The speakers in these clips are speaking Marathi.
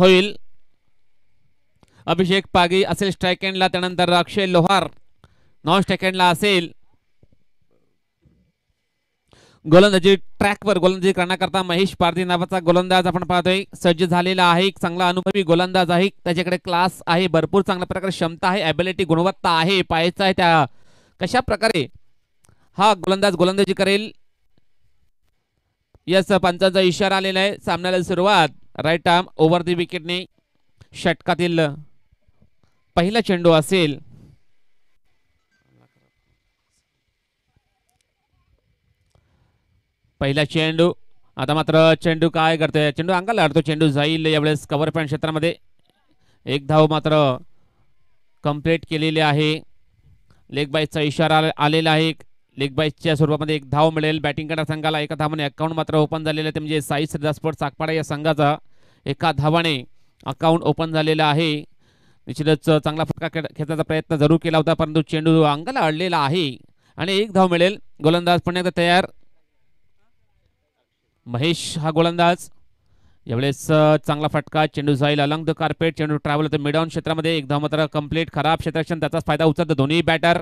होईल अभिषेक पागी असेल स्ट्राईक ला त्यानंतर अक्षय लोहार नॉन स्ट्राईक ला असेल गोलंदाजी ट्रॅकवर गोलंदाजी करण्याकरता महेश पारधी नावाचा गोलंदाज आपण पाहतोय सज्ज झालेला आहे एक चांगला अनुभवी गोलंदाज आहे त्याच्याकडे क्लास आहे भरपूर चांगल्या प्रकारे क्षमता आहे ॲबिलिटी गुणवत्ता आहे पाहायचं आहे त्या कशा प्रकारे हा गोलंदाज गोलंदाजी करेल यस पंचांचा इशारा आलेला आहे सामन्याला सुरुवात राईट आर्म ओव्हर दी विकेटने षटकातील पहिला चेंडू असेल पहिला चेंडू आता मात्र चेंडू काय करतोय चेंडू अंगाला अडतो चेंडू जाईल यावेळेस कव्हर पॅन्ट क्षेत्रामध्ये एक धाव मात्र कंप्लीट केलेली आहे लेग बाईजचा इशारा आलेला आहे लेग बाईजच्या स्वरूपामध्ये एक धाव मिळेल बॅटिंग करणाऱ्या संघाला एका धावाने अकाउंट मात्र ओपन झालेलं आहे ते म्हणजे साई श्रीदा स्पोर्ट्स या संघाचा एका धावाने अकाउंट ओपन झालेलं आहे निश्चितच चांगला फटका खेळ खेळण्याचा प्रयत्न जरूर केला होता परंतु चेंडू अंगाला अडलेला आहे आणि एक धाव मिळेल गोलंदाज एकदा तयार महेश हा गोलंदाज यावेळेस चांगला फटका चेंडू जाईल अलंग द कार्पेट चेंडू ट्रॅव्हल होतो मिडाऊन क्षेत्रामध्ये एक धाव मात्र कंप्लीट खराब क्षेत्रक्षण त्याचाच फायदा उचलतो दोन्ही बॅटर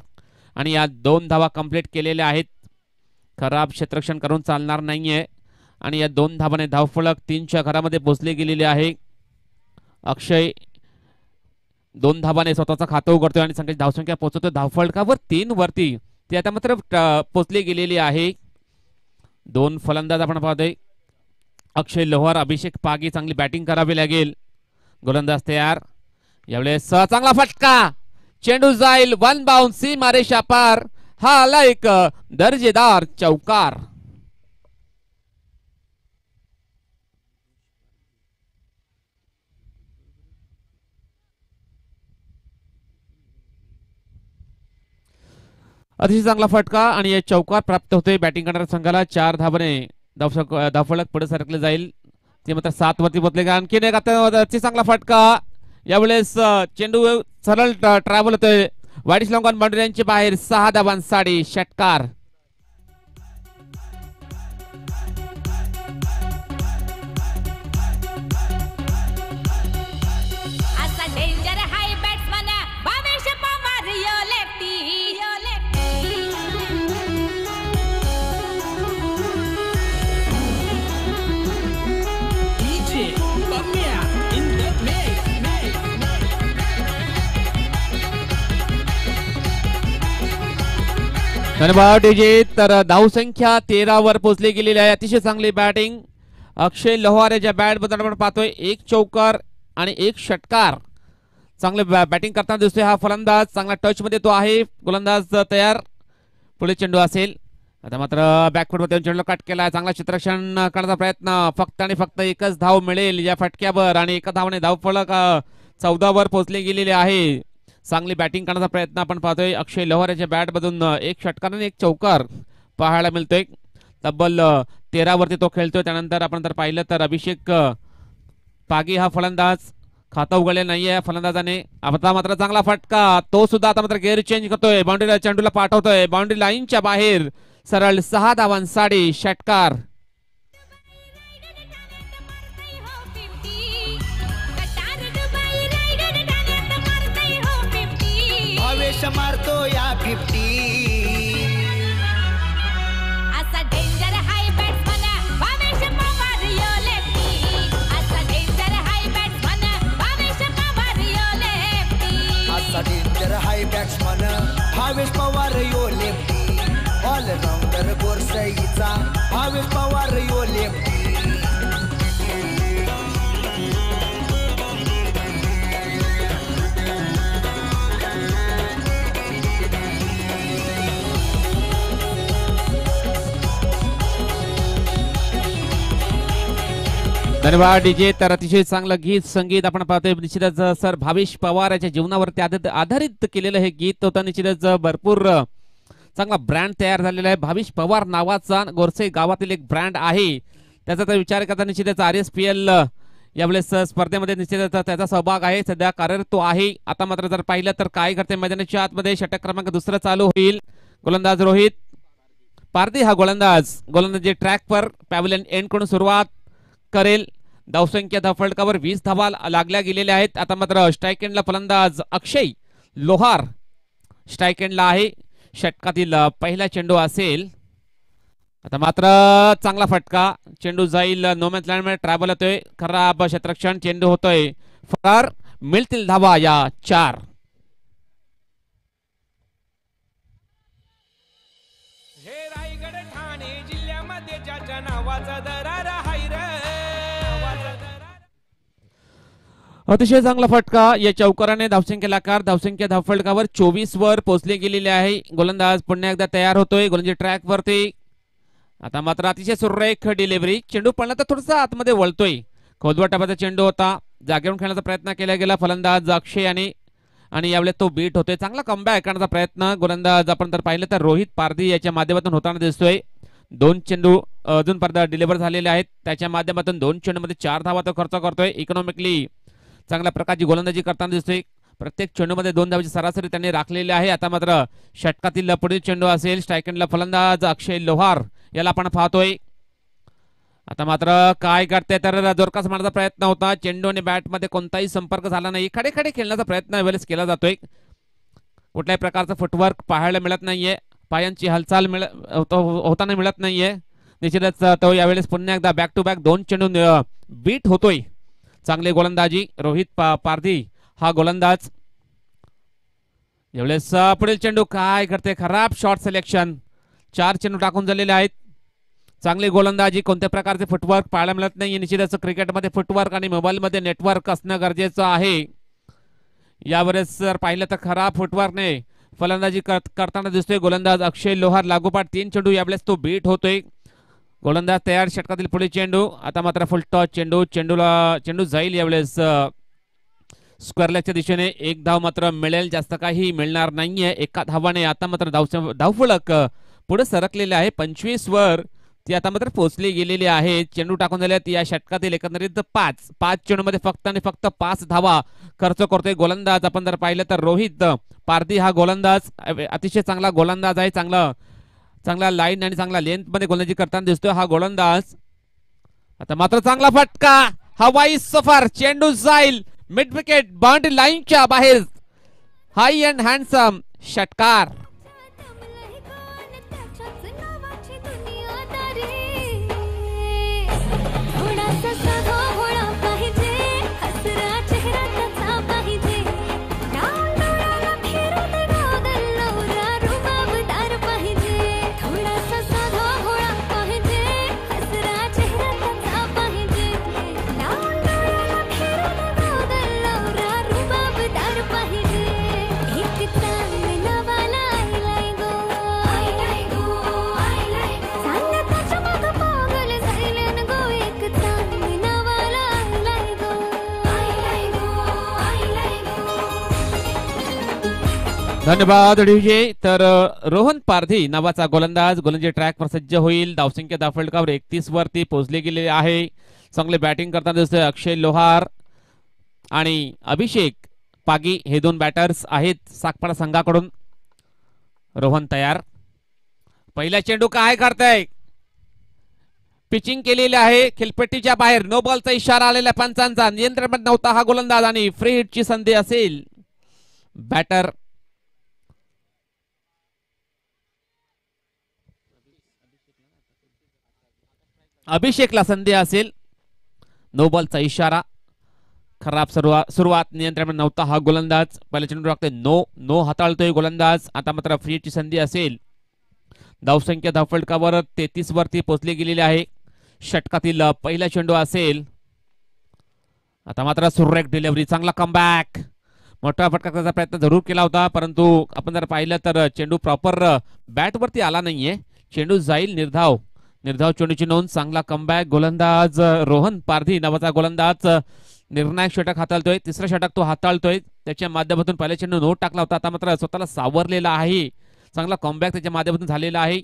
आणि या दोन धावा कंप्लीट केलेल्या आहेत खराब क्षेत्रक्षण करून चालणार नाहीये आणि या दोन धावाने धावफलक तीनच्या घरामध्ये पोचले गेलेले आहे अक्षय दोन धावाने स्वतःचा खातं उघडतोय आणि संख्या धावसंख्या पोहोचवतो धावफळकावर तीन वरती ते आता मात्र पोचली गेलेली आहे दोन फलंदाज आपण पाहतोय अक्षय लोहार अभिषेक पागी चांगली बॅटिंग करावी लागेल गोलंदाज तयार यावेळेस चांगला फटका चेंडू जाईल वन सी मारे शापार हा आला एक दर्जेदार चौकार अतिशय चांगला फटका आणि या चौकार प्राप्त होते बॅटिंग करणाऱ्या संघाला चार धावने धावफलक पुढे सरकले जाईल ते मात्र सात वरती बदले का आणखीन एक अतिशय चांगला फटका यावेळेस चेंडू सरळ ट्रॅव्हल होतोय वाईट श्लोकान बांडुऱ्यांचे बाहेर सहा धावांसाठी षटकार धन्यवाद तर धावसंख्या तेरावर पोचली गेलेली आहे अतिशय चांगली बॅटिंग अक्षय लोहार याच्या बॅटबद्दल आपण पाहतोय एक चौकार आणि एक षटकार चांगले बॅटिंग करताना दिसतोय हा फलंदाज चांगला टचमध्ये तो आहे गोलंदाज तयार पुढे चेंडू असेल आता मात्र बॅकफूटमध्ये चेंडू कट केला चांगला चित्रक्षण करण्याचा प्रयत्न फक्त आणि फक्त एकच धाव मिळेल या फटक्यावर आणि एका धावने धाव फलक चौदावर पोचले गेलेले आहे चांगली बॅटिंग करण्याचा प्रयत्न आपण पाहतोय अक्षय लोहार याच्या बॅटमधून एक षटकार आणि एक चौकार पाहायला मिळतोय तब्बल तेरावरती तो खेळतोय त्यानंतर आपण जर पाहिलं तर अभिषेक पागी हा फलंदाज खाता उघडले नाहीये फलंदाजाने आता मात्र चांगला फटका तो सुद्धा आता मात्र गेअर चेंज करतोय बाउंड्रीला चेंडूला पाठवतोय बाउंड्री लाईनच्या बाहेर सरळ सहा धावांसाठी षटकार मारतो या फिफ्टी धन्यवाद डीजे तर अतिशय चांगलं गीत संगीत आपण पाहतोय निश्चितच सर भावेश पवार याच्या जीवनावरती आधारित केलेलं हे गीत होतं निश्चितच भरपूर चांगला ब्रँड तयार झालेला आहे भावेश पवार नावाचा गोरसे गावातील एक ब्रँड आहे त्याचा तर विचार करता निश्चितच आर एस पी एल यावेळेस स्पर्धेमध्ये निश्चितच त्याचा सहभाग आहे सध्या कार्यरत आहे आता मात्र जर पाहिलं तर काय करते मैदानाच्या आतमध्ये षटक क्रमांक दुसरं चालू होईल गोलंदाज रोहित पारदी हा गोलंदाज गोलंदाजी ट्रॅकवर पॅव्हलियन एंड कडून सुरुवात करेल धावसंख्या धावफलकावर वीस धावा लागल्या गेलेल्या आहेत आता मात्र स्ट्रायकेंडला फलंदाज अक्षय लोहार स्ट्रायकेंडला आहे षटकातील पहिला चेंडू असेल आता मात्र चांगला फटका चेंडू जाईल नोमॅथ लँडमध्ये ट्रॅव्हल होतोय खराब क्षेत्रक्षण चेंडू होतोय फरार मिळतील धावा या चार अतिशय चांगला फटका या चौकाराने धावसंख्या लाकार धावसंख्या धावफलकावर चोवीस वर पोहोचले गेलेले आहे गोलंदाज पुन्हा एकदा तयार होतोय गोलंदाजी ट्रॅकवरती आता मात्र अतिशय सुरेख डिलिव्हरी चेंडू पडला तर थोडासा आतमध्ये वळतोय खोदवा चेंडू होता जागेवरून खेळण्याचा प्रयत्न केला गेला फलंदाज अक्षय आणि आणि यावेळेस तो बीट होतोय चांगला कमबॅक करण्याचा प्रयत्न गोलंदाज आपण जर पाहिलं तर रोहित पारधी याच्या माध्यमातून होताना दिसतोय दोन चेंडू अजून पर्दा डिलिव्हर झालेले आहेत त्याच्या माध्यमातून दोन चेंडूमध्ये चार धावा तो खर्च करतोय इकॉनॉमिकली चांगल्या प्रकारची गोलंदाजी करताना दिसतोय प्रत्येक चेंडूमध्ये दोन धावाची सरासरी त्यांनी राखलेली आहे आता मात्र षटकातील पुढील चेंडू असेल स्ट्रायकंडला फलंदाज अक्षय लोहार याला आपण पाहतोय आता मात्र काय करते तर जोरकास मारण्याचा प्रयत्न होता चेंडू आणि बॅटमध्ये कोणताही संपर्क झाला नाही खडे खडे खेळण्याचा प्रयत्न यावेळेस केला जातोय कुठल्याही प्रकारचं फुटवर्क पाहायला मिळत नाहीये पायांची हालचाल मिळ होताना मिळत नाहीये निश्चितच तो यावेळेस पुन्हा एकदा बॅक टू बॅक दोन चेंडू बीट होतोय चांगले गोलंदाजी रोहित पा पारधी हा गोलंदाज एवढेच पुढील चेंडू काय करते खराब शॉर्ट सिलेक्शन चार चेंडू टाकून झालेले आहेत चांगली गोलंदाजी कोणत्या प्रकारचे फुटवर्क पाहायला मिळत नाही निश्चितच क्रिकेटमध्ये फुटवर्क आणि मोबाईलमध्ये नेटवर्क असणं गरजेचं आहे यावरच जर पाहिलं तर खराब फुटवर्कने फलंदाजी करताना दिसतोय गोलंदाज अक्षय लोहार लागोपाठ तीन चेंडू यावेळेस तो बीट होतोय गोलंदाज तयार षटकातील पुढे चेंडू आता मात्र फुल टॉस चेंडू चेंडूला चेंडू जाईल यावेळेस स्क्वेअर लेगच्या दिशेने एक धाव मात्र मिळेल जास्त काही मिळणार नाहीये एका धावाने आता मात्र धाव धावफलक पुढे सरकलेले आहे पंचवीस वर ती आता मात्र पोचली गेलेली आहे चेंडू टाकून झाल्यात या षटकातील एकंदरीत पाच पाच चेंडूमध्ये फक्त आणि फक्त पाच धावा खर्च करतोय गोलंदाज आपण जर पाहिलं तर रोहित पारधी हा गोलंदाज अतिशय चांगला गोलंदाज आहे चांगला चांगला लाईन आणि चांगला लेंथ मध्ये गोलंदाजी करताना दिसतोय हा गोलंदाज आता मात्र चांगला फटका हवाई सफर चेंडू जाईल मिड विकेट बाउंड्री लाईनच्या बाहेर हाय अँड हँडसम षटकार धन्यवाद डीजे तर रोहन पारधी नावाचा गोलंदाज गोलंदाजी ट्रॅकवर सज्ज होईल धावसंख्या दाफलकावर एकतीस वरती पोहोचले गेले आहे चांगले बॅटिंग करताना दिसतोय अक्षय लोहार आणि अभिषेक पागी हे दोन बॅटर्स आहेत सागपाडा संघाकडून रोहन तयार पहिला चेंडू काय करताय पिचिंग केलेली आहे खेलपट्टीच्या बाहेर नो बॉलचा इशारा आलेला पंचांचा नियंत्रण नव्हता हा गोलंदाज आणि फ्री हिटची संधी असेल बॅटर अभिषेकला संधी असेल नो बॉलचा इशारा खराब सुरुवात सुरुवात नियंत्रण नव्हता हा गोलंदाज पहिले चेंडू टाकतोय नो नो हाताळतोय गोलंदाज आता मात्र फ्रीची संधी असेल धावसंख्या धावफलकावर तेहतीस वरती पोचली गेलेली आहे षटकातील पहिला चेंडू असेल आता मात्र सुरेख डिलेव्हरी चांगला कमबॅक मोठा फटका प्रयत्न जरूर केला होता परंतु आपण जर पाहिलं तर चेंडू प्रॉपर बॅटवरती आला नाहीये चेंडू जाईल निर्धाव निर्धाव चेंडूची नोंद चांगला कमबॅक गोलंदाज रोहन पारधी नावाचा गोलंदाज निर्णायक षटक हाताळतोय तिसरा षटक तो हाताळतोय त्याच्या माध्यमातून पहिल्या चेंडू नोट टाकला होता आता मात्र स्वतःला सावरलेला आहे चांगला कॉम्बॅक त्याच्या माध्यमातून झालेला आहे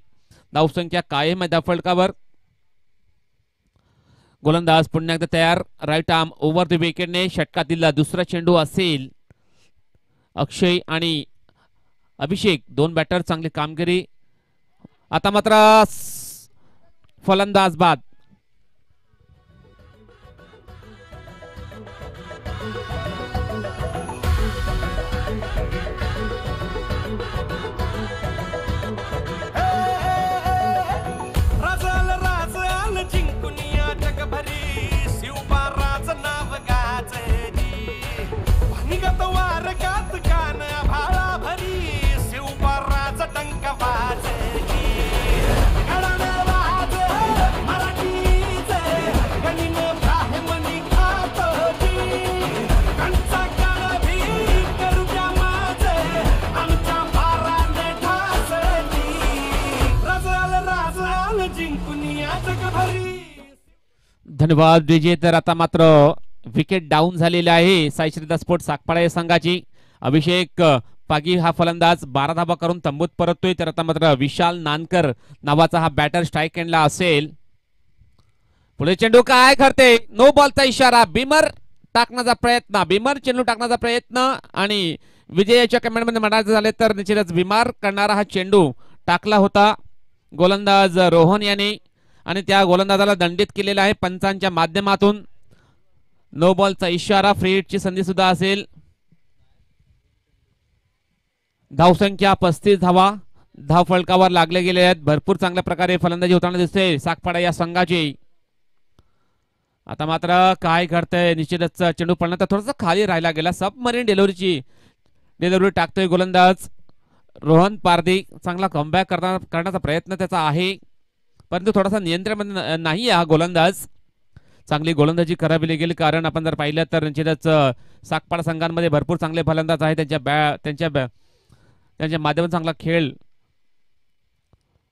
धावसंख्या कायम आहे फलकावर गोलंदाज पुन्हा एकदा तयार राईट आर्म ओव्हर द विकेटने षटकातील दुसरा चेंडू असेल अक्षय आणि अभिषेक दोन बॅटर चांगली कामगिरी आता मात्र फलंदाज बाद धन्यवाद विजय तर आता मात्र विकेट डाऊन झालेले आहे साईश्रीदा स्पोर्ट साकपाळे या संघाची अभिषेक पागी हा फलंदाज बारा धाबा करून तंबूत परततोय तर आता मात्र विशाल नानकर नावाचा हा बॅटर स्ट्राईक एंडला असेल पुढे चेंडू काय करते नो बॉलचा इशारा बिमर टाकण्याचा प्रयत्न बिमर चेंडू टाकण्याचा प्रयत्न आणि विजयाच्या कमेंटमध्ये म्हणायचं झाले तर निश्चितच बिमार करणारा हा चेंडू टाकला होता गोलंदाज रोहन यांनी आणि त्या गोलंदाजाला दंडित केलेला आहे पंचांच्या माध्यमातून नो बॉलचा इशारा फ्री हिटची संधी सुद्धा असेल धावसंख्या पस्तीस धावा धाव फलकावर लागले गेले आहेत भरपूर चांगल्या प्रकारे फलंदाजी होताना दिसते साखपाडा या संघाची आता मात्र काय घडतंय निश्चितच चेंडू तर थोडासा खाली राहिला गेला सबमरीन डिलिव्हरीची डिलिव्हरी टाकतोय गोलंदाज रोहन पारदी चांगला कमबॅक करण्याचा प्रयत्न त्याचा आहे परंतु थोडासा नियंत्रणामध्ये नाही हा गोलंदाज चांगली गोलंदाजी करावी गेली कारण आपण जर पाहिलं तर निश्चितच सागपाडा संघांमध्ये भरपूर चांगले फलंदाज आहेत त्यांच्या बॅ त्यांच्या बॅ त्यांच्या माध्यमातून चांगला खेळ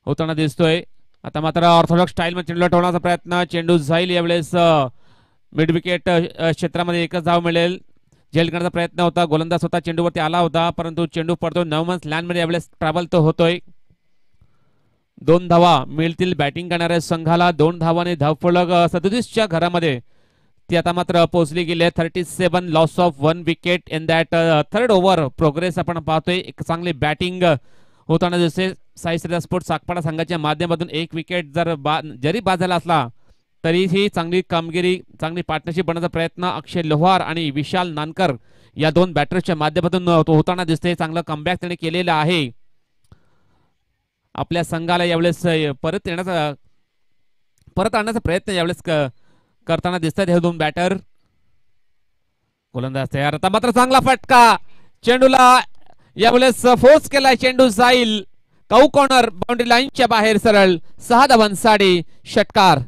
होताना दिसतोय आता मात्र ऑर्थोडॉक्स मध्ये चेंडू ठेवण्याचा प्रयत्न चेंडू जाईल यावेळेस मिड विकेट क्षेत्रामध्ये एकच धाव मिळेल झेल करण्याचा प्रयत्न होता गोलंदाज होता चेंडूवरती आला होता परंतु चेंडू पडतो नऊ मंथ लँडमध्ये यावेळेस ट्रॅव्हल तो होतोय दोन धावा मिळतील बॅटिंग करणाऱ्या संघाला दोन धावाने धावफळ सदतीसच्या घरामध्ये ती आता मात्र पोहोचली गेली आहे thirty seven loss of one wicket in that third over progress आपण पाहतोय एक चांगली बॅटिंग होताना जसे साईश्रीदा स्पोर्ट सागपाडा संघाच्या माध्यमातून एक विकेट जर बा जरी बाजायला असला तरीही चांगली कामगिरी चांगली पार्टनरशिप बनण्याचा प्रयत्न अक्षय लोहार आणि विशाल नानकर या दोन बॅटर्सच्या माध्यमातून होताना दिसते चांगलं कमबॅक त्याने केलेलं आहे आपल्या संघाला यावेळेस परत येण्याचा परत आणण्याचा प्रयत्न यावेळेस करताना दिसतात हे दोन बॅटर गोलंदाज तयार आता मात्र चांगला फटका चेंडूला यावेळेस फोर्स केला चेंडू जाईल कौ कॉर्नर बाउंड्री लाईनच्या बाहेर सरळ सहा साडी षटकार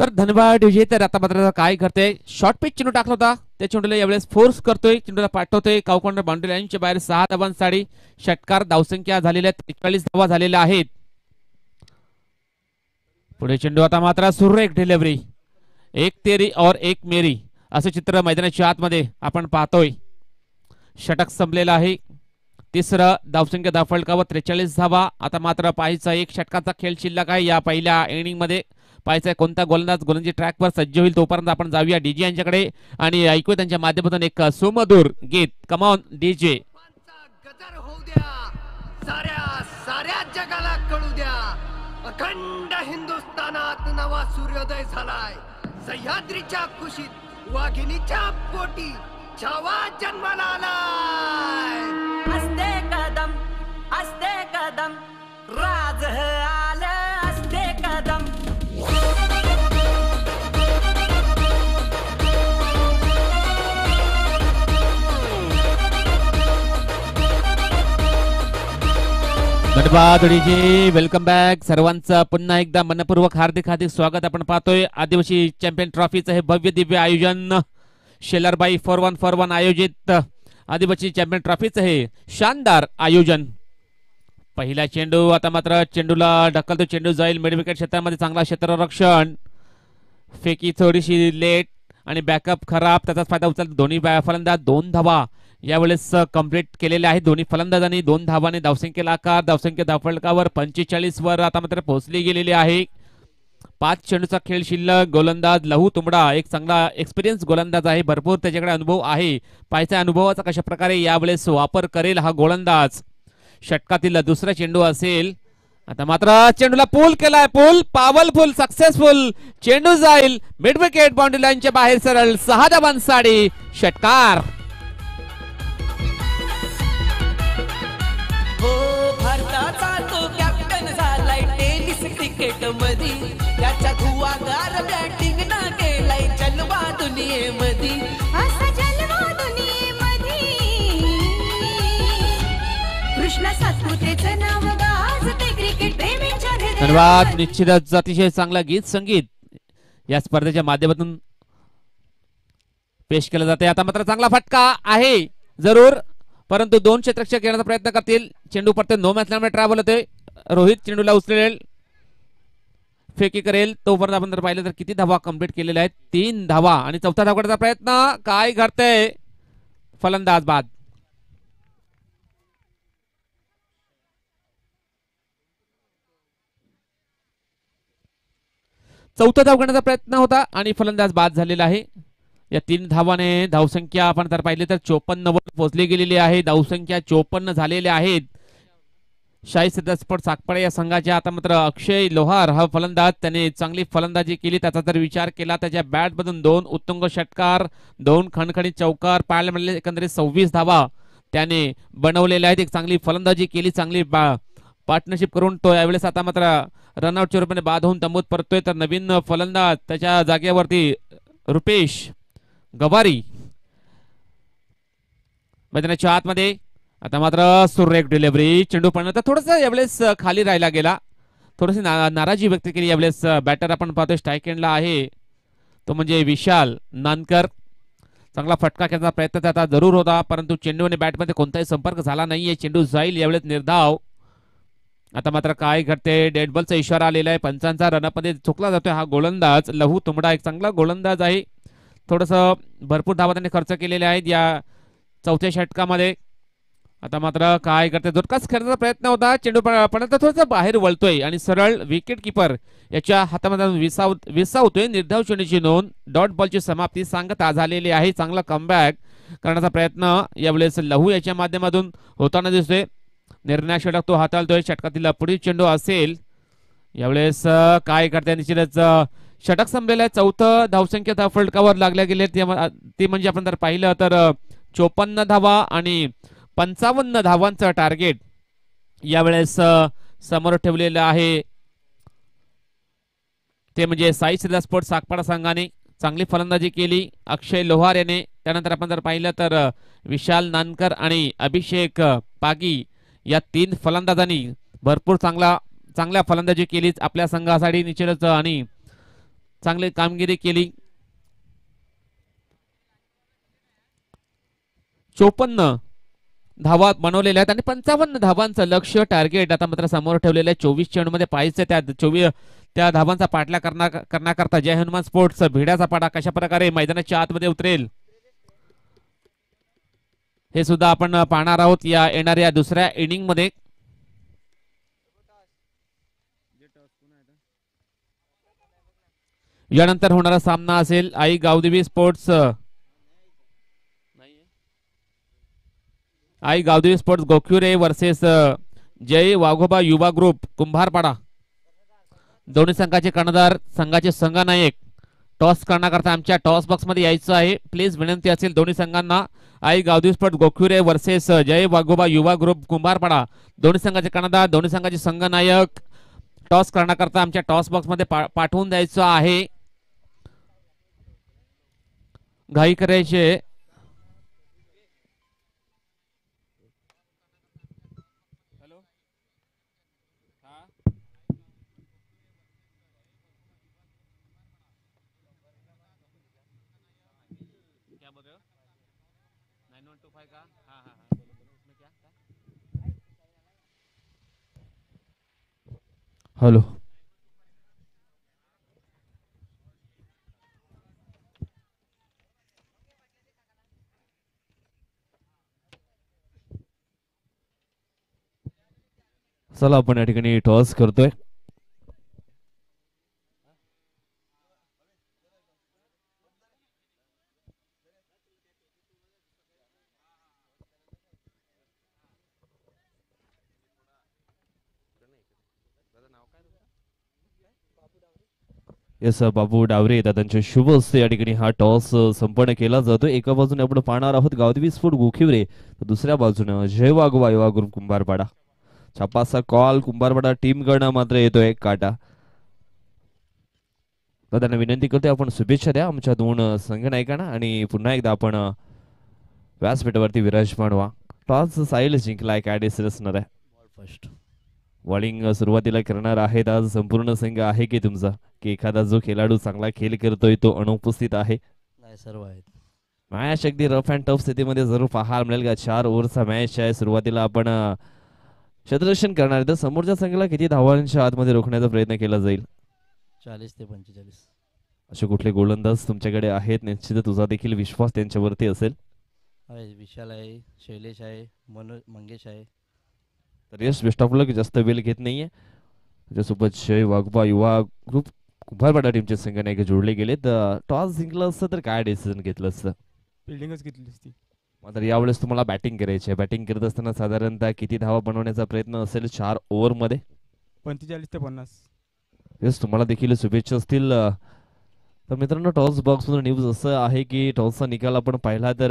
तर तर आता मात्र काय करते शॉर्ट पिच चेंडू टाकला होता त्या चेंडूला यावेळेस फोर्स करतोय चेंडूला पाठवतोय कावकोंडर बाउंड्री लाईनच्या बाहेर सहा धावांसाठी षटकार धावसंख्या झालेल्या त्रेचाळीस धावा झालेल्या आहेत पुढे चेंडू आता मात्र एक डिलिव्हरी एक तेरी और एक मेरी असं चित्र मैदानाच्या आतमध्ये आपण पाहतोय षटक संपलेलं आहे तिसरं धावसंख्या व त्रेचाळीस धावा आता मात्र पाहिजे एक षटकाचा खेळ शिल्लक आहे या पहिल्या इनिंगमध्ये पाहायचंय कोणता गोलंदाज गोलंदाजी ट्रॅकवर सज्ज होईल तोपर्यंत आपण जाऊया डीजे यांच्याकडे आणि ऐकूया त्यांच्या माध्यमातून एक सुमधुर गीत कमावून डीजे साऱ्या जगाला कळू द्या अखंड हिंदुस्थानात नवा सूर्योदय झालाय सह्याद्रीच्या कुशीत वाघिनीच्या पोटी छावा जन्माला आलाय असते कदम असते कदम राज धोडीजी वेलकम बॅक सर्वांचं पुन्हा एकदा मनपूर्वक हार्दिक हार्दिक स्वागत आपण पाहतोय आदिवासी चॅम्पियन ट्रॉफीचं हे भव्य दिव्य आयोजन शेलारबाई फोर वन फोर वन आयोजित आदिवासी चॅम्पियन ट्रॉफीचं हे शानदार आयोजन पहिला चेंडू आता मात्र चेंडूला ढकलतो चेंडू जाईल मिडविकेट क्षेत्रामध्ये चांगला क्षेत्ररक्षण फेकी थोडीशी लेट आणि बॅकअप खराब त्याचाच फायदा उचलतो दोन्ही फलंदाज दोन धावा यावेळेस कंप्लीट केलेले आहे दोन्ही फलंदाजांनी दोन धावाने धावसंख्येला आकार धावसंख्या धावफळकावर पंचेचाळीस वर आता मात्र पोहोचली गेलेली आहे पाच चेंडूचा खेळ शिल्लक गोलंदाज लहू तुमडा एक चांगला एक्सपिरियन्स गोलंदाज आहे भरपूर त्याच्याकडे अनुभव आहे पाहिजे अनुभवाचा कशा प्रकारे यावेळेस वापर करेल हा गोलंदाज षटकातील दुसरा चेंडू असेल आता मात्र चेंडूला पूल केलाय पूल पॉवरफुल सक्सेसफुल चेंडू जाईल मिड विकेट बाउंड्री लाईनच्या बाहेर सरळ सहा धावांसाठी षटकार क्रिकेट मधी त्याच्या धुवागार बॅटिंग ना केलाय चलवा दुनियेमधी असा जलवा दुनियेमधी कृष्णा सातपुतेचं नाव गाजते क्रिकेट प्रेमींच्या धन्यवाद निश्चितच अतिशय चांगला गीत संगीत या स्पर्धेच्या माध्यमातून पेश केलं जाते आता मात्र चांगला फटका आहे जरूर परंतु दोन क्षेत्रक्षक येण्याचा प्रयत्न करतील चेंडू पडते नो मॅच ट्रॅव्हल होते रोहित चेंडूला उचलेल फेकी करेल तोपर्यंत आपण जर पाहिलं तर किती धावा कम्प्लीट केलेल्या आहेत तीन धावा आणि चौथा धावकड्याचा प्रयत्न काय घडतंय फलंदाज बाद चौथा धाव प्रयत्न होता आणि फलंदाज बाद झालेला आहे या तीन धावाने धावसंख्या आपण जर पाहिले तर वर पोहोचली गेलेली आहे धावसंख्या चोपन्न झालेल्या आहेत शाही स्पोर्ट्स साकपाळे या संघाचे आता मात्र अक्षय लोहार हा फलंदाज त्याने चांगली फलंदाजी केली त्याचा जर विचार केला त्याच्या बॅटमधून दोन उत्तुंग षटकार दोन खणखणी चौकार पाहायला मिळाले एकंदरीत सव्वीस धावा त्याने बनवलेल्या आहेत एक चांगली फलंदाजी केली चांगली पार्टनरशिप करून तो यावेळेस आता मात्र रनआउटच्या रूपाने बाद होऊन तंबूत परतोय तर नवीन फलंदाज त्याच्या जागेवरती रुपेश गवारी मैदानाच्या आतमध्ये आता मात्र सुरेख डिलिव्हरी चेंडू तर थोडंसं यावेळेस खाली राहायला गेला थोडीशी ना नाराजी व्यक्त केली यावेळेस बॅटर आपण पाहतोय एंडला आहे तो म्हणजे विशाल नानकर चांगला फटका खेळण्याचा प्रयत्न त्याचा जरूर होता परंतु चेंडू आणि बॅटमध्ये कोणताही संपर्क झाला नाही आहे चेंडू जाईल यावेळेस निर्धाव आता मात्र काय घडते डेडबॉलचा इशारा आलेला आहे पंचांचा रनअपमध्ये चुकला जातोय हा गोलंदाज लहू तुमडा एक चांगला गोलंदाज आहे थोडंसं भरपूर धावा त्यांनी खर्च केलेले आहेत या चौथ्या षटकामध्ये आता मात्र काय करते झोटकाच खेळण्याचा प्रयत्न होता चेंडू पण थोडासा बाहेर वळतोय आणि सरळ विकेट किपर याच्या हातामध्ये विसाव विसावतोय निर्धाव चेंडूची नोंद डॉट बॉलची समाप्ती सांगता झालेली आहे चांगला कमबॅक करण्याचा प्रयत्न यावेळेस लहू याच्या माध्यमातून होताना दिसतोय निर्णय षटक तो हाताळतोय षटकातील पुढील चेंडू असेल यावेळेस काय करते निश्चितच षटक संपलेलं आहे चौथं धावसंख्या धाव फलकावर लागल्या गेले ते म्हणजे आपण जर पाहिलं तर चोपन्न धावा आणि पंचावन्न धावांचं टार्गेट यावेळेस समोर ठेवलेलं आहे ते म्हणजे साई श्रीदास स्पोर्ट सागपाडा संघाने चांगली फलंदाजी केली अक्षय लोहार याने त्यानंतर आपण जर पाहिलं तर विशाल नानकर आणि अभिषेक पागी या तीन फलंदाजांनी भरपूर चांगला चांगल्या फलंदाजी केली आपल्या संघासाठी निश्चितच आणि चांगली कामगिरी केली चोपन्न धावा बनवलेल्या आहेत आणि पंचावन्न धावांचं लक्ष टार्गेट आता मात्र समोर ठेवलेलं आहे चोवीस चेंडूमध्ये पाहिजे त्या चोवीस त्या धावांचा पाठला करणार करण्याकरता जय हनुमान स्पोर्ट्स भिड्याचा पाडा कशा प्रकारे मैदानाच्या आतमध्ये उतरेल हे सुद्धा आपण पाहणार आहोत या येणाऱ्या दुसऱ्या इनिंग मध्ये यानंतर होणारा सामना असेल आई गावदेवी स्पोर्ट्स आई गावदेवी स्पोर्ट्स गोखुरे वर्सेस जय वाघोबा युवा ग्रुप कुंभारपाडा दोन्ही संघाचे कर्णधार संघाचे नायक टॉस करण्याकरता आमच्या टॉस बॉक्समध्ये यायचं आहे प्लीज विनंती असेल दोन्ही संघांना आई गावदेवी स्पोर्ट्स गोख्युरे वर्सेस जय वाघोबा युवा ग्रुप कुंभारपाडा दोन्ही संघाचे कर्णधार दोन्ही संघाचे संघनायक टॉस करण्याकरता आमच्या टॉस बॉक्समध्ये मध्ये पाठवून द्यायचं आहे घाई करायचे हॅलो चला आपण या ठिकाणी टॉस करतोय येस बाबू डावरे दादांच्या शुभ असते या ठिकाणी हा टॉस संपन्न केला जातो एका बाजूने आपण पाहणार आहोत गावदेवी फुट गोखिवरे तर दुसऱ्या बाजूनं जय वाघवा युवा गुरु कुंभारपाडा छापासा कॉल कुंभारपाडा टीम कडनं मात्र येतोय काटा त्यांना विनंती करतोय आपण शुभेच्छा द्या आमच्या दोन संघ नायकांना आणि पुन्हा एकदा आपण व्यासपीठावरती विराजमान व्हा टॉस साहिल जिंकलाय काय डिसिरसणार आहे फर्स्ट बॉलिंग सुरुवातीला करणार आहेत आज संपूर्ण संघ आहे की तुमचा की एखादा जो खेळाडू चांगला खेळ करतोय तो अनुपस्थित आहे नाही सर्व आहेत मॅच अगदी रफ अँड टफ स्थितीमध्ये जरूर पाहायला मिळेल का चार ओव्हरचा मॅच आहे सुरुवातीला आपण क्षेत्ररक्षण करणार तर समोरच्या संघाला किती धावांच्या आतमध्ये रोखण्याचा प्रयत्न केला जाईल चाळीस ते पंचेचाळीस असे कुठले गोलंदाज तुमच्याकडे आहेत निश्चित तुझा देखील विश्वास त्यांच्यावरती असेल विशाल आहे शैलेश आहे मनोज मंगेश आहे तर यस बेस्ट ऑफ लक जास्त वेळ घेत नाहीये त्याच्यासोबत जय वाघबा युवा ग्रुप कुंभारपाडा संघाने एक जोडले गेले तर टॉस जिंकलं असतं तर काय डिसिजन घेतलं असतं फिल्डिंगच घेतली असती तर यावेळेस तुम्हाला बॅटिंग करायची आहे बॅटिंग करत असताना साधारणतः किती धावा बनवण्याचा प्रयत्न असेल चार ओव्हरमध्ये पंचेचाळीस ते पन्नास येस तुम्हाला देखील शुभेच्छा असतील तर मित्रांनो टॉस बॉक्समध्ये न्यूज असं आहे की टॉसचा निकाल आपण पाहिला तर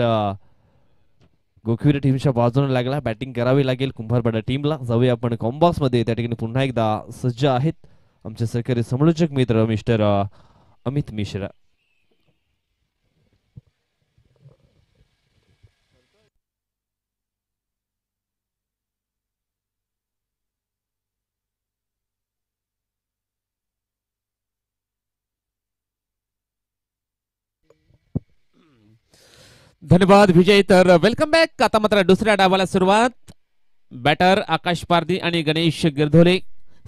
गोखिरे टीमच्या बाजूने लागला बॅटिंग करावी लागेल कुंभारपाडा टीमला जाऊया आपण कॉम्बॉक्स मध्ये त्या ठिकाणी पुन्हा एकदा सज्ज आहेत आमचे सरकारी समालोचक मित्र मिस्टर अमित मिश्रा धन्यवाद विजय तर वेलकम बॅक आता मात्र दुसऱ्या डावाला सुरुवात बॅटर आकाश पारधी आणि गणेश गिरधोले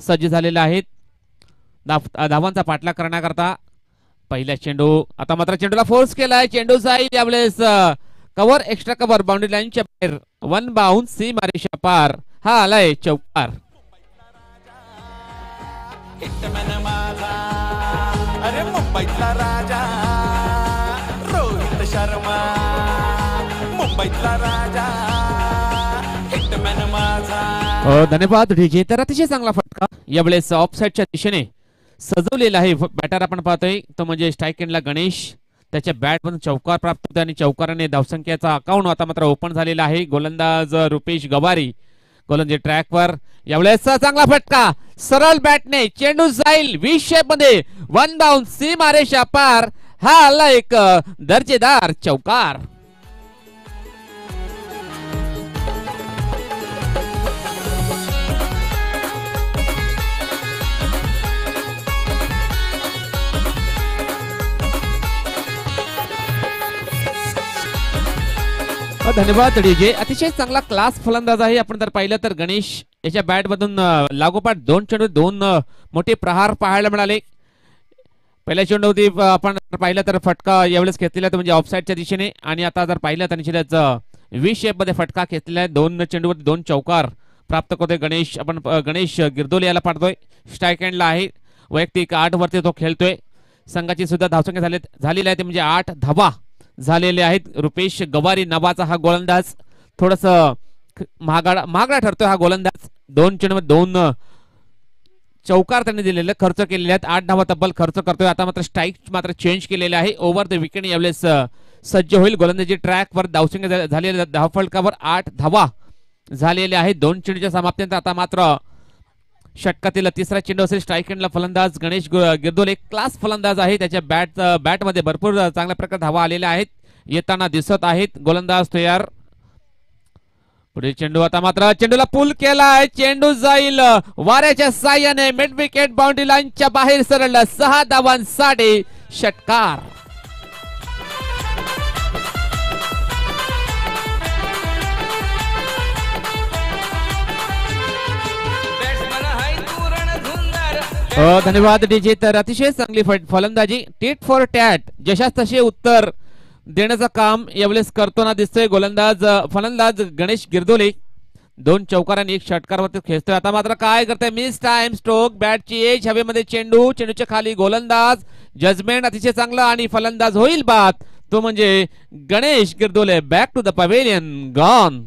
सज्ज झालेले आहेत धावांचा पाठलाग करण्याकरता पहिला चेंडू आता मात्र चेंडूला फोर्स केलाय चेंडू जाईल यावेळेस कव्हर एक्स्ट्रा कव्हर बाउंड्री लाईनच्या बाहेर वन बाउन्स सी मारेशा पार हा आलाय चौकार अरे राजा राजा धन्यवाद डीजे तर अतिशय चांगला फटका यावेळेस ऑफसाईडच्या दिशेने सजवलेला आहे बॅटर आपण पाहतोय तो म्हणजे एंडला गणेश त्याच्या मधून चौकार प्राप्त होतो आणि चौकाराने धावसंख्याचा अकाउंट आता मात्र ओपन झालेला आहे गोलंदाज रुपेश गवारी गोलंदाजी ट्रॅकवर यावेळेस चांगला फटका सरळ बॅटने चेंडू जाईल वीस शेप मध्ये वन डाऊन सी मारे शापार हा आला एक दर्जेदार चौकार हो, धन्यवाद डीजे अतिशय चांगला क्लास फलंदाज आहे आपण जर पाहिलं तर गणेश याच्या मधून लागोपाठ दोन चेंडू दोन मोठे प्रहार पाहायला मिळाले पहिल्या चेंडूवरती आपण पाहिलं तर फटका यावेळेस घेतलेला तर म्हणजे ऑफसाईडच्या दिशेने आणि आता जर पाहिलं तर निश्चितच वीस मध्ये फटका घेतलेला आहे दोन चेंडूवरती दोन चौकार प्राप्त करतोय गणेश आपण गणेश गिरदोले याला पाठतोय स्ट्राईक हँडला आहे वैयक्तिक आठवरती तो खेळतोय संघाची सुद्धा धावसंख्या झाली झालेली आहे ते म्हणजे आठ धावा झालेले आहेत रुपेश गवारी नावाचा हा गोलंदाज थोडस महागडा महागडा ठरतोय हा गोलंदाज दोन चेंडूमध्ये दोन चौकार त्यांनी दिलेले खर्च केलेले आहेत आठ धावा तब्बल खर्च करतोय आता मात्र स्ट्राईक मात्र चेंज केलेले आहे ओव्हर द विकेंड यावेळेस सज्ज होईल गोलंदाजी ट्रॅकवर धावसिंग झालेल्या धावफलकावर आठ धावा झालेल्या आहेत दोन चेंडूच्या समाप्तीनंतर आता मात्र षटकातील तिसरा चेंडू असेल स्ट्राईक एंडला फलंदाज गणेश एक क्लास फलंदाज आहे त्याच्या बॅट मध्ये भरपूर चांगल्या प्रकारे धावा आलेल्या आहेत येताना दिसत आहेत गोलंदाज तयार पुढे चेंडू आता मात्र चेंडूला पूल केलाय चेंडू जाईल वाऱ्याच्या साह्याने मिड विकेट बाउंड्री लाईनच्या बाहेर सरळला सहा धावांसाठी षटकार हो, धन्यवाद डीजे तर अतिशय चांगली फलंदाजी टीट फॉर टॅट जशा तसे उत्तर देण्याचं काम यावेळेस ना दिसतोय गोलंदाज फलंदाज गणेश गिरदोले दोन चौकार आणि एक षटकार वरती खेळतोय आता मात्र काय करतोय मिस टाइम स्ट्रोक बॅटची एज हवेमध्ये चेंडू चेंडूच्या खाली गोलंदाज जजमेंट अतिशय चांगलं आणि फलंदाज होईल बात तो म्हणजे Ganesh Girdole back to the pavilion gone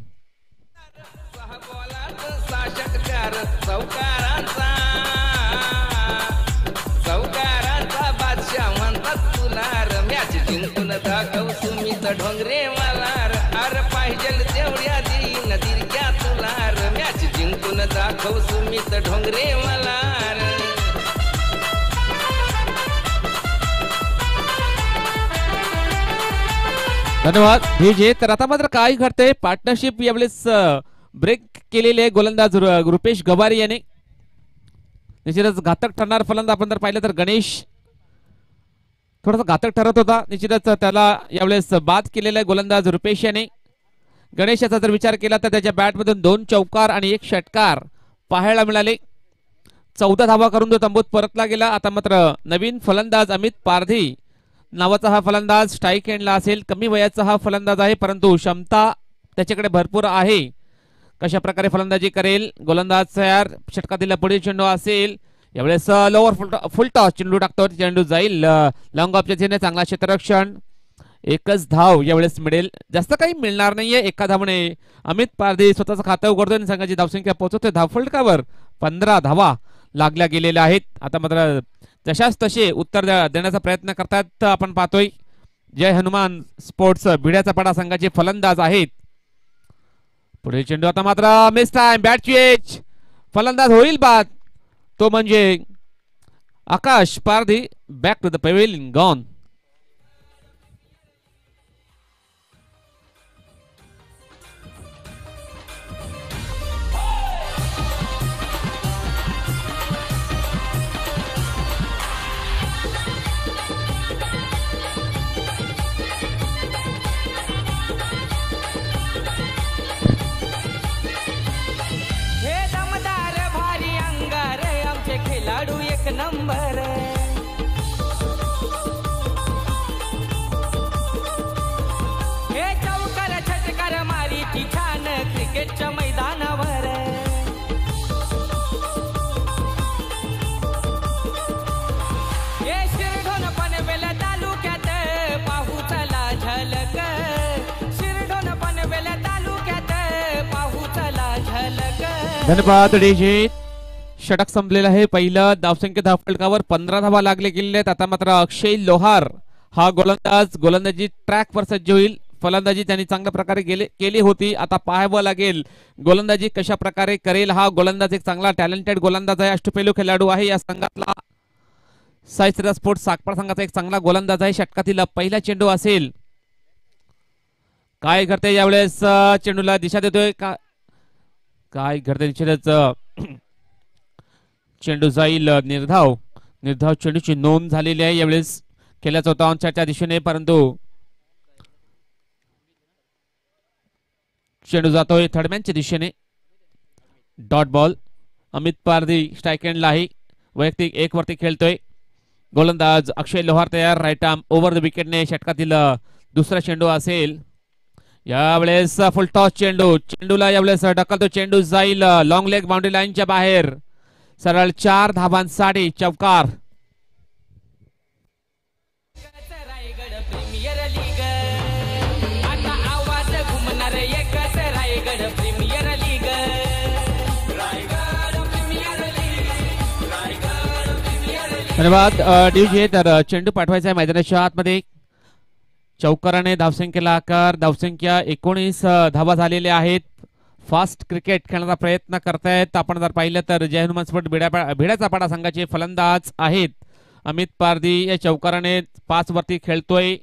धन्यवाद हे धन्यवाद जे तर आता मात्र काय घडतंय पार्टनरशिप यावेळेस ब्रेक केलेले गोलंदाज रुपेश गवारी याने निश्चितच घातक ठरणार फलंदाज आपण जर पाहिलं तर गणेश थोडासा घातक ठरत होता निश्चितच त्याला यावेळेस बाद केलेला गोलंदाज रुपेश याने गणेश याचा जर विचार केला तर त्याच्या बॅटमधून दोन चौकार आणि एक षटकार पाहायला मिळाले चौदा धावा करून तो तंबूत परतला गेला आता मात्र नवीन फलंदाज अमित पारधी नावाचा हा फलंदाज स्ट्राईक एंडला असेल कमी वयाचा हा फलंदाज आहे परंतु क्षमता त्याच्याकडे भरपूर आहे कशा प्रकारे फलंदाजी करेल गोलंदाज सयार षटकातील पुढील चेंडू असेल यावेळेस लोअर फुल फुल टॉस चेंडू टाकतो चेंडू जाईल लॉंग ऑफच्या चांगला क्षेत्ररक्षण एकच धाव यावेळेस मिळेल जास्त काही मिळणार नाहीये एका धावणे अमित पारधी स्वतःचं खातं उघडतो आणि संघाची धावसंख्या पोहोचवतोय धावफलकावर पंधरा धावा लागल्या गेलेल्या आहेत आता मात्र जशाच तसे उत्तर देण्याचा प्रयत्न करतात आपण पाहतोय जय हनुमान स्पोर्ट्स भिड्याचा पाडा संघाचे फलंदाज आहेत पुढे चेंडू आता मात्र मिस टाइम बॅट चेज फलंदाज होईल बाद तो म्हणजे Akash Pardhi back to the pavilion gone धन्यवाद षटक संपलेलं आहे पहिलं धावसंख्या धावफलकावर पंधरा धावा लागले गेलेले आता मात्र अक्षय लोहार हा गोलंदाज गोलंदाजी ट्रॅकवर सज्ज होईल फलंदाजी त्यांनी चांगल्या प्रकारे गेले केली होती आता पाहावं लागेल गोलंदाजी कशा प्रकारे करेल हा गोलंदाज एक चांगला टॅलेंटेड गोलंदाज आहे अष्टपैलू खेळाडू आहे या संघातला साईश्रीरा स्पोर्ट्स सागपाड संघाचा एक चांगला गोलंदाज आहे षटकातील पहिला चेंडू असेल काय करते यावेळेस चेंडूला दिशा देतोय का काय घडते निश्चितच चेंडू जाईल निर्धाव निर्धाव चेंडूची नोंद झालेली आहे यावेळेस केल्या चौथा ऑनच्या दिशेने परंतु चेंडू जातोय थर्डमॅनच्या दिशेने डॉट बॉल अमित पारधी एंडला आहे वैयक्तिक एक वरती खेळतोय गोलंदाज अक्षय लोहार तयार राईट आर्म ओव्हर द विकेटने षटकातील दुसरा चेंडू असेल यावेळेस फुल टॉस चेंडू चेंडूला यावेळेस ढकलतो चेंडू जाईल लॉंग लेग बाउंड्री लाईनच्या बाहेर सरळ चार धाबांसाठी चौकार धन्यवाद ड्यूज तर चेंडू पाठवायचा आहे मैदानाच्या आतमध्ये चौकाराने धावसंख्येला आकार धावसंख्या एकोणीस धावा झालेल्या आहेत फास्ट क्रिकेट खेळण्याचा प्रयत्न करतायत आपण जर पाहिलं तर जय हनुमान स्पोर्ट भिड्यापा भिड्याचा पाडा संघाचे फलंदाज आहेत अमित पारदी या चौकाराने पाच वरती खेळतोय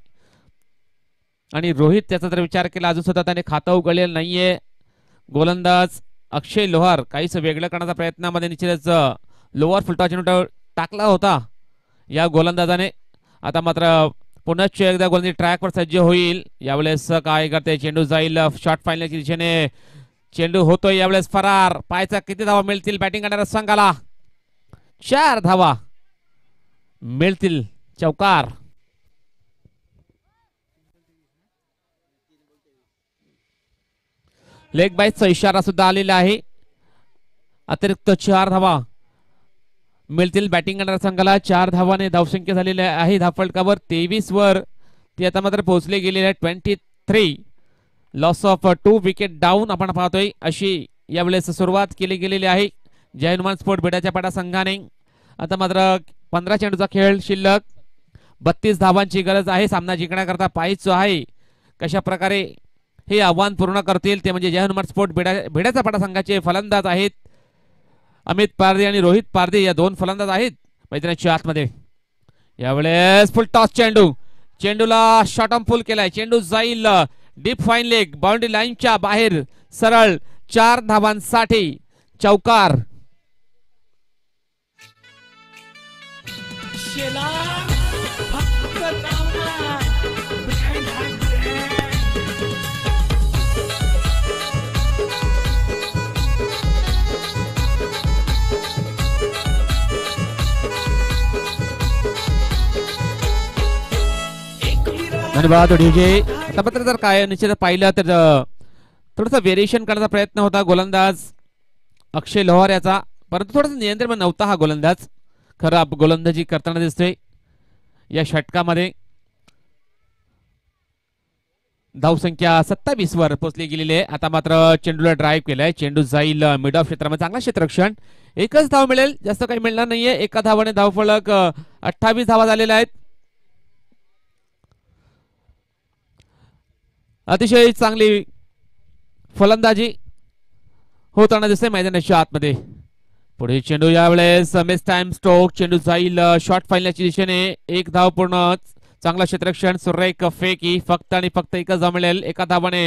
आणि रोहित त्याचा जर विचार केला अजून सुद्धा त्याने खातं उघडलेलं नाहीये गोलंदाज अक्षय लोहार काहीच वेगळं करण्याचा प्रयत्नामध्ये निश्चितच लोअर फुलटॉच टाकला होता या गोलंदाजाने आता मात्र पुनश्च एकदा गोलंदी ट्रॅकवर सज्ज होईल यावेळेस काय करते चेंडू जाईल शॉर्ट फायनलच्या दिशेने चेंडू होतोय यावेळेस फरार पायचा किती धावा मिळतील बॅटिंग करणाऱ्या संघाला चार धावा मिळतील चौकार लेग बाईचा इशारा सुद्धा आलेला आहे अतिरिक्त चार धावा मिळतील बॅटिंग करणाऱ्या संघाला चार धावाने धावसंख्या झालेल्या आहे धावफलकावर तेवीस वर ते आता मात्र पोहोचले गेलेले twenty three loss of two wicket down आपण पाहतोय अशी यावेळेस सुरुवात केली गेलेली आहे जयनुमान स्पोर्ट बिडाच्या पाडा संघाने आता मात्र पंधरा चेंडूचा खेळ शिल्लक बत्तीस धावांची गरज आहे सामना जिंकण्याकरता जो आहे कशा प्रकारे हे आव्हान पूर्ण करतील ते म्हणजे हनुमान स्पोर्ट स्फोट भिड्या भिड्याच्या संघाचे फलंदाज आहेत अमित पारदे आणि रोहित पारदे या दोन फलंदाज आहेत मैदानाच्या आतमध्ये यावेळेस फुल टॉस चेंडू चेंडूला शॉर्ट ऑन फुल केलाय चेंडू जाईल डीप फाईन लेग बाउंड्री लाईनच्या बाहेर सरळ चार धावांसाठी चौकार धन्यवाद डीजे आता जर काय निश्चित पाहिलं तर थोडंसं वेरिएशन करण्याचा प्रयत्न होता गोलंदाज अक्षय लोहार याचा परंतु थोडासा नियंत्रण नव्हता हा गोलंदाज खरं गोलंदाजी करताना दिसतोय या षटकामध्ये धावसंख्या सत्तावीस वर पोचली गेलेली आहे आता मात्र चेंडूला ड्राईव्ह केलाय चेंडू जाईल मिड ऑफ क्षेत्रामध्ये चांगला क्षेत्रक्षण एकच धाव मिळेल जास्त काही मिळणार नाहीये एका धावाने धावफळक अठ्ठावीस धावा झालेल्या आहेत अतिशय चांगली फलंदाजी होताना दिसते मैदानाच्या आतमध्ये पुढे चेंडू यावेळेस मिस टाइम स्ट्रोक चेंडू जाईल शॉर्ट फायनलच्या दिशेने एक धाव पूर्ण चांगला क्षेत्रक्षण सुरेख फेकी फक्त आणि फक्त एकच धाव मिळेल एका धावाने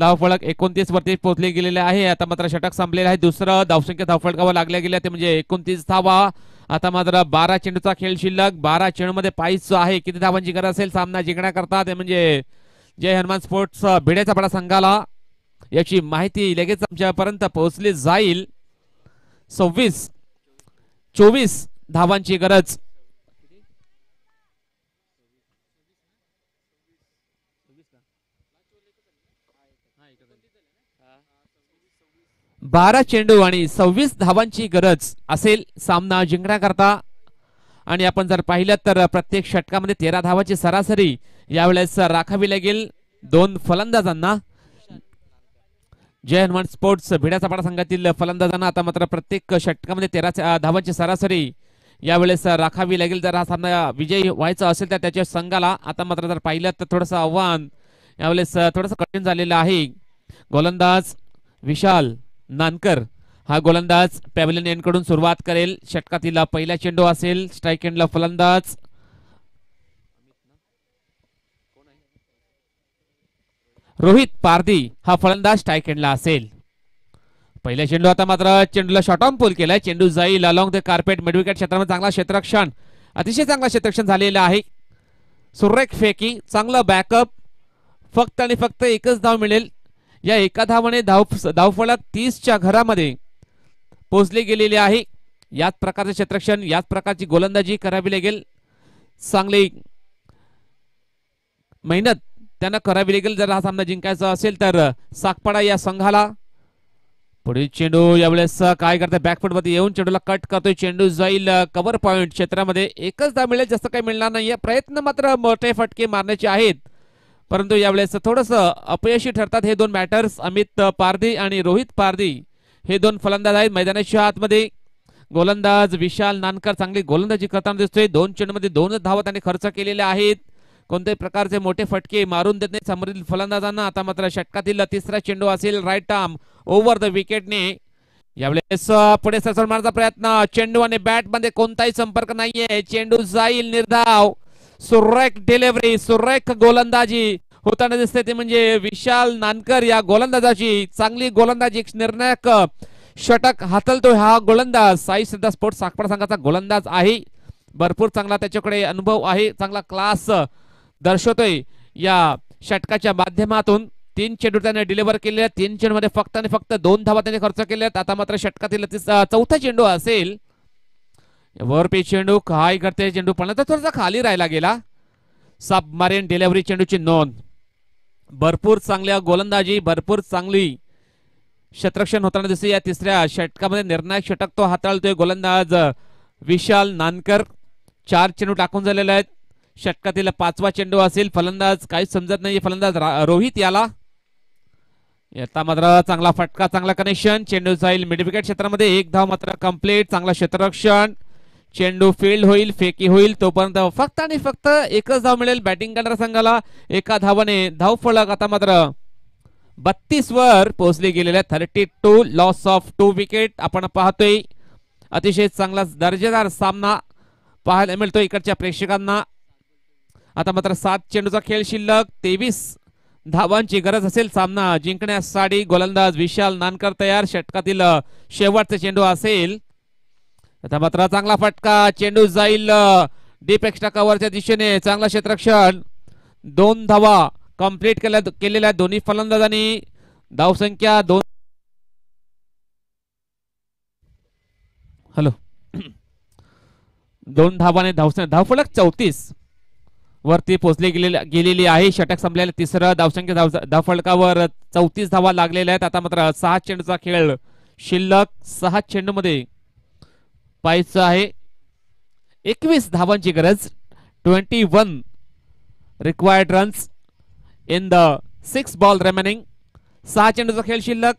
धाव फळक एकोणतीस वरती पोहोचले गेलेले आहे आता मात्र षटक संपलेले आहे दुसरं धावसंख्या धावफळकावर लागल्या गेल्या ते म्हणजे एकोणतीस धावा आता मात्र बारा चेंडूचा खेळ शिल्लक बारा मध्ये पाहिजे आहे किती धावांची गरज असेल सामना जिंकण्याकरता ते म्हणजे जय हनुमान स्पोर्ट्स भिड्याचा बडा संघाला याची माहिती लगेच आमच्यापर्यंत पोहोचली जाईल सव्वीस चोवीस धावांची गरज बारा चेंडू आणि सव्वीस धावांची गरज असेल सामना जिंकण्याकरता आणि आपण जर पाहिलं तर प्रत्येक षटकामध्ये तेरा धावाची सरासरी यावेळेस राखावी लागेल दोन फलंदाजांना जय हनुमान स्पोर्ट्स भिड्याचा पाडा संघातील फलंदाजांना आता मात्र प्रत्येक षटकामध्ये तेरा धावांची सरासरी यावेळेस राखावी लागेल जर हा सामना विजयी व्हायचा असेल तर त्याच्या संघाला आता मात्र जर पाहिलं तर थोडस आव्हान यावेळेस थोडस कठीण झालेलं आहे गोलंदाज विशाल नानकर हा गोलंदाज पॅव्हलिनियन कडून सुरुवात करेल षटकातील पहिला चेंडू असेल स्ट्राईक एंडला फलंदाज रोहित पारदी हा फलंदाज एंडला असेल पहिला चेंडू आता मात्र चेंडूला शॉर्ट ऑन पोल केलाय चेंडू जाईल अलॉंग द कार्पेट मिडविकेट क्षेत्रामध्ये चांगला क्षेत्रक्षण अतिशय चांगला क्षेत्रक्षण झालेलं आहे सुरेख फेकी चांगला बॅकअप फक्त आणि फक्त एकच धाव मिळेल या एका धावाने धाव धावफळात तीसच्या घरामध्ये पोहोचली गेलेली आहे याच प्रकारचं क्षेत्रक्षण याच प्रकारची गोलंदाजी करावी लागेल चांगली मेहनत त्यांना करावी लागेल जर हा सामना जिंकायचा असेल तर साकपाडा या संघाला पुढे चेंडू यावेळेस काय करते बॅकफुट मध्ये येऊन चेंडूला कट करतोय चेंडू जाईल कव्हर पॉइंट क्षेत्रामध्ये एकच धाव मिळेल जास्त काही मिळणार नाही प्रयत्न मात्र मोठे फटके मारण्याचे आहेत परंतु यावेळेस थोडस अपयशी ठरतात हे दोन बॅटर्स अमित पारधी आणि रोहित पारधी हे दोन फलंदाज आहेत मैदानाच्या आतमध्ये गोलंदाज विशाल नानकर चांगली गोलंदाजी करताना दिसतोय दोन चेंडूमध्ये दोनच धावत आणि खर्च केलेल्या आहेत कोणत्याही प्रकारचे मोठे फटके मारून देत नाही समोरील फलंदाजांना आता मात्र षटकातील तिसरा चेंडू असेल राईट आर्म ओव्हर द विकेटने यावेळेस पुढे सरसर मारण्याचा प्रयत्न चेंडू आणि बॅट मध्ये कोणताही संपर्क नाहीये चेंडू जाईल निर्धाव सुरेख डिलिव्हरी सुरेख गोलंदाजी होताना दिसते ते म्हणजे विशाल नानकर या गोलंदाजाची चांगली गोलंदाजी निर्णायक षटक हातलतोय हा गोलंदाज साई सिद्धा स्पोर्ट्स साखर संघाचा गोलंदाज आहे भरपूर चांगला त्याच्याकडे अनुभव आहे चांगला क्लास दर्शवतोय या षटकाच्या माध्यमातून तीन चेंडू त्याने डिलिव्हर केले तीन चेंडूमध्ये फक्त आणि फक्त दोन धावा त्याने खर्च केले आता मात्र षटकातील चौथा चेंडू असेल वर पे चेंडू काय करते चेंडू पण थोडासा खाली राहिला गेला सब सबमरीन डिलिव्हरी चेंडूची नोंद भरपूर चांगल्या गोलंदाजी भरपूर चांगली शत्रक्षण होताना दिसते या तिसऱ्या षटकामध्ये निर्णायक षटक तो हाताळतोय गोलंदाज विशाल नानकर चार चेंडू टाकून झालेले आहेत षटकातील पाचवा चेंडू असेल फलंदाज काहीच समजत नाही फलंदाज रोहित याला येता मात्र चांगला फटका चांगला कनेक्शन चेंडू जाईल मिडविकेट क्षेत्रामध्ये एक धाव मात्र कम्प्लीट चांगला क्षेत्ररक्षण चेंडू फील्ड होईल फेकी होईल तोपर्यंत फक्त आणि फक्त एकच धाव मिळेल बॅटिंग करणाऱ्या संघाला एका धावाने धाव फळक आता मात्र बत्तीस वर पोहोचली गेलेल्या thirty two loss of two wicket आपण पाहतोय अतिशय चांगला दर्जेदार सामना पाहायला मिळतो इकडच्या प्रेक्षकांना आता मात्र सात चेंडूचा खेळ शिल्लक तेवीस धावांची गरज असेल सामना जिंकण्यासाठी गोलंदाज विशाल नानकर तयार षटकातील शेवटचे चेंडू असेल आता मात्र चांगला फटका चेंडू जाईल डीप एक्स्ट्रा कव्हरच्या दिशेने चांगला क्षेत्रक्षण दोन धावा कंप्लीट केल्या केलेल्या दोन्ही फलंदाजांनी धावसंख्या दोन हॅलो दोन धावाने धावसंख्या फलक चौतीस वरती पोहोचले गेले गेलेली आहे षटक संपलेलं तिसरं धावसंख्या धाव फलकावर चौतीस धावा लागलेल्या आहेत आता मात्र सहा चेंडूचा खेळ शिल्लक सहा चेंडू मध्ये पाहायचं आहे एकवीस धावांची गरज twenty one required runs in the six ball remaining सहा चेंडूचा खेळ शिल्लक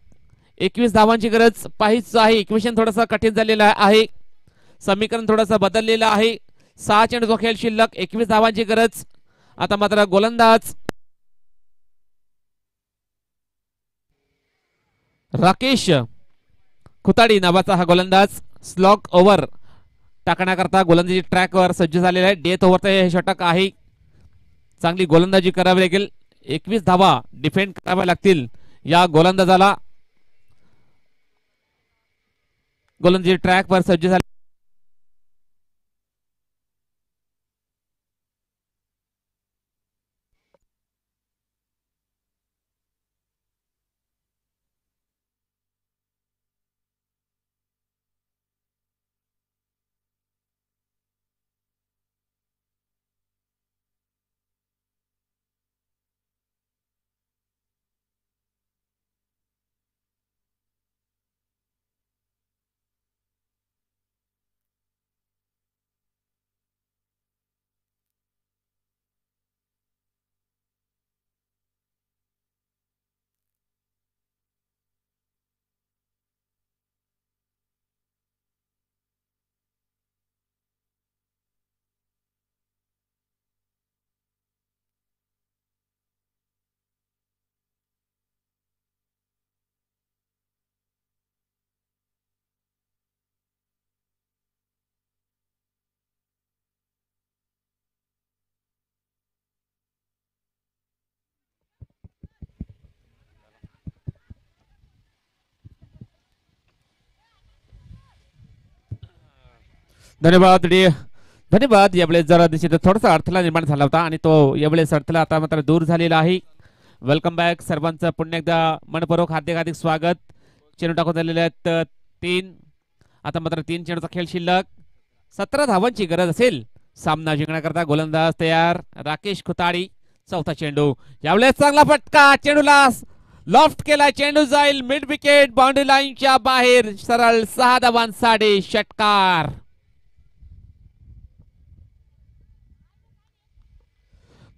एकवीस धावांची गरज पाहिजे आहे इक्वेशन थोडंसं कठीण झालेलं आहे समीकरण थोडंसं बदललेलं आहे सहा चेंडू खेळ शिल्लक एकवीस धावांची गरज आता मात्र गोलंदाज राकेश खुताडी नावाचा हा गोलंदाज स्लॉक ओव्हर टाकण्याकरता गोलंदाजी ट्रॅकवर सज्ज झालेला आहे डेथ ओव्हरचा हे षटक आहे चांगली गोलंदाजी करावी लागेल एकवीस धावा डिफेंड कराव्या लागतील या गोलंदाजाला गोलंदाजी ट्रॅकवर सज्ज झाले धन्यवाद धन्यवाद यावेळेस जरा दिशेत थोडासा अडथळा निर्माण झाला होता आणि तो यावेळेस अडथळा आता मात्र दूर झालेला आहे वेलकम बॅक सर्वांचं पुन्हा एकदा मनपूर्वक हार्दिक हार्दिक स्वागत चेंडू टाकून झालेले आहेत तीन आता मात्र तीन चेंडूचा खेळ शिल्लक सतरा धावांची गरज असेल सामना जिंकण्याकरता गोलंदाज तयार राकेश खुताडी चौथा चेंडू यावेळेस चांगला फटका चेंडूला लॉफ्ट केला चेंडू जाईल मिड विकेट बाउंड्री लाईनच्या बाहेर सरळ सहा धावांसाठी षटकार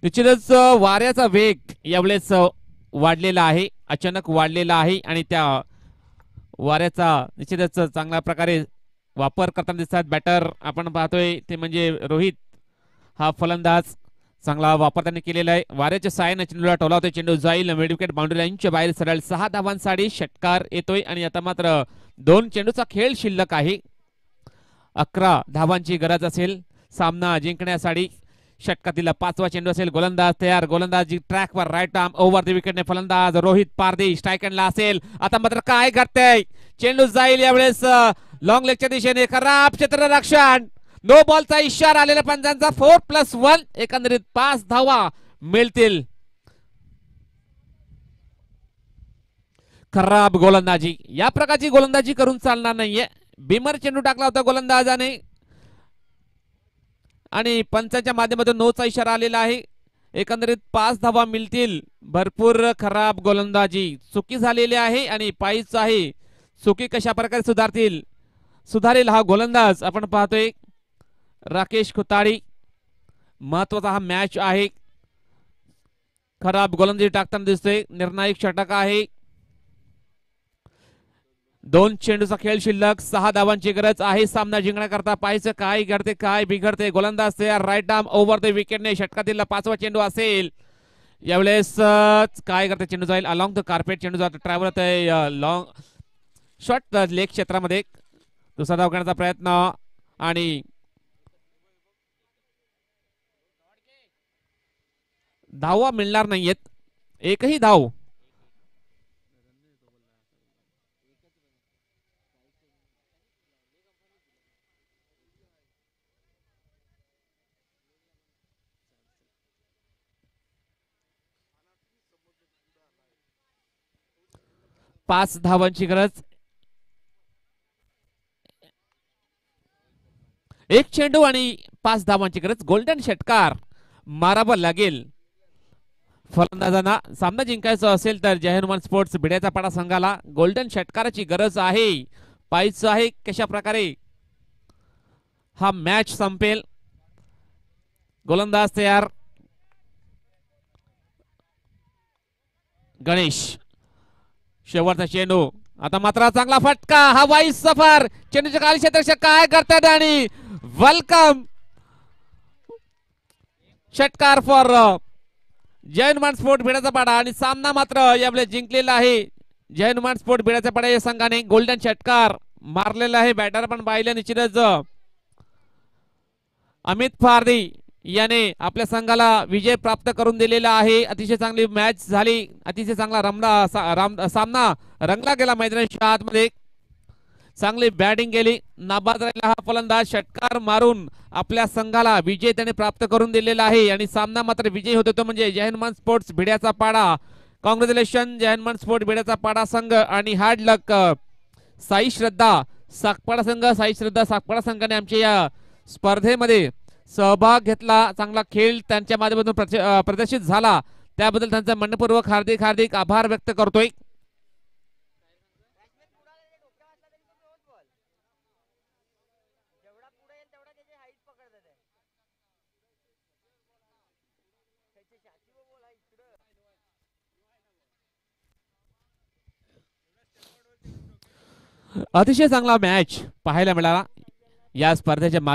निश्चितच वाऱ्याचा वेग यावेळेस वाढलेला आहे अचानक वाढलेला आहे आणि त्या वाऱ्याचा निश्चितच चांगल्या प्रकारे वापर करताना दिसतात बॅटर आपण पाहतोय ते म्हणजे रोहित हा फलंदाज चांगला वापर त्यांनी केलेला आहे वाऱ्याच्या सायनं चेंडूला टोला होता चेंडू जाईल विकेट बाउंड्री लाईनच्या बाहेर सरळ सहा धावांसाठी षटकार येतोय आणि आता मात्र दोन चेंडूचा खेळ शिल्लक आहे अकरा धावांची गरज असेल सामना जिंकण्यासाठी षटकातील पाचवा चेंडू असेल गोलंदाज तयार गोलंदाज ट्रॅकवर राईट आर्म ओव्हर द विकेटने फलंदाज रोहित पारदी स्ट्रायकनला असेल आता मात्र काय करते चेंडू जाईल यावेळेस लॉंग लेगच्या दिशेने खराब क्षेत्ररक्षण नो बॉलचा इशारा आलेला पंजांचा फोर प्लस वन एकंदरीत पाच धावा मिळतील खराब गोलंदाजी या प्रकारची गोलंदाजी करून चालणार नाहीये बिमर चेंडू टाकला होता गोलंदाजाने आणि पंचाच्या माध्यमातून नऊचा इशारा आलेला आहे एकंदरीत पाच धावा मिळतील भरपूर खराब गोलंदाजी चुकी झालेली आहे आणि पायीच आहे चुकी कशा प्रकारे सुधारतील सुधारेल हा गोलंदाज आपण पाहतोय राकेश खुताडी महत्वाचा हा मॅच आहे खराब गोलंदाजी टाकताना दिसतोय निर्णायक षटक आहे दोन चेंडूचा खेळ शिल्लक सहा धावांची गरज आहे सामना जिंकण्याकरता पाहिजे काय घडते काय बिघडते गोलंदाज राईट आर्म ओव्हर द विकेटने षटकातील पाचवा चेंडू असेल यावेळेस काय करते चेंडू जाईल अलॉंग द कार्पेट चेंडू जातो ट्रॅव्हल होत लॉंग शॉर्ट लेग क्षेत्रामध्ये दुसरा धाव करण्याचा प्रयत्न आणि धावा मिळणार नाहीयेत एकही धाव पाच धावांची गरज एक चेंडू आणि पाच धावांची गरज गोल्डन षटकार मारावं लागेल फलंदाजांना सामना जिंकायचा असेल तर हनुमान स्पोर्ट्स भिड्याचा पाडा संघाला गोल्डन षटकाराची गरज आहे पाहिजे आहे कशा प्रकारे हा मॅच संपेल गोलंदाज तयार गणेश शेवटचा चेंडू आता मात्र चांगला फटका हा वाईस सफर चेंडूच्या काल क्षेत्र काय करतात आणि वेलकम षटकार फॉर जैन मान स्पोर्ट भिड्याचा पाडा आणि सामना मात्र यावेळेस जिंकलेला आहे जैन मान स्पोर्ट भिड्याचा पाडा या संघाने गोल्डन षटकार मारलेला आहे बॅटर पण पाहिलं निश्चितच अमित फारदी याने आपल्या संघाला विजय प्राप्त करून दिलेला आहे अतिशय चांगली मॅच झाली अतिशय चांगला रमला सामना रंगला गेला मैदानाच्या आतमध्ये चांगली बॅटिंग केली नाबाद राहिला हा फलंदाज षटकार मारून आपल्या संघाला विजय त्याने प्राप्त करून दिलेला आहे आणि सामना मात्र विजय होतो तो म्हणजे जयनमान स्पोर्ट्स भिड्याचा पाडा कॉंग्रॅच्युलेशन जयनमान स्पोर्ट्स भिड्याचा पाडा संघ आणि हार्ड लक साई श्रद्धा साकपाडा संघ साई श्रद्धा सागपाडा संघाने आमच्या या स्पर्धेमध्ये सहभाग घेतला चांगला खेळ त्यांच्या माध्यमातून प्रदर्शित झाला त्याबद्दल त्यांचा मनपूर्वक हार्दिक हार्दिक आभार व्यक्त करतोय अतिशय चांगला मॅच पाहायला मिळाला या स्पर्धेच्या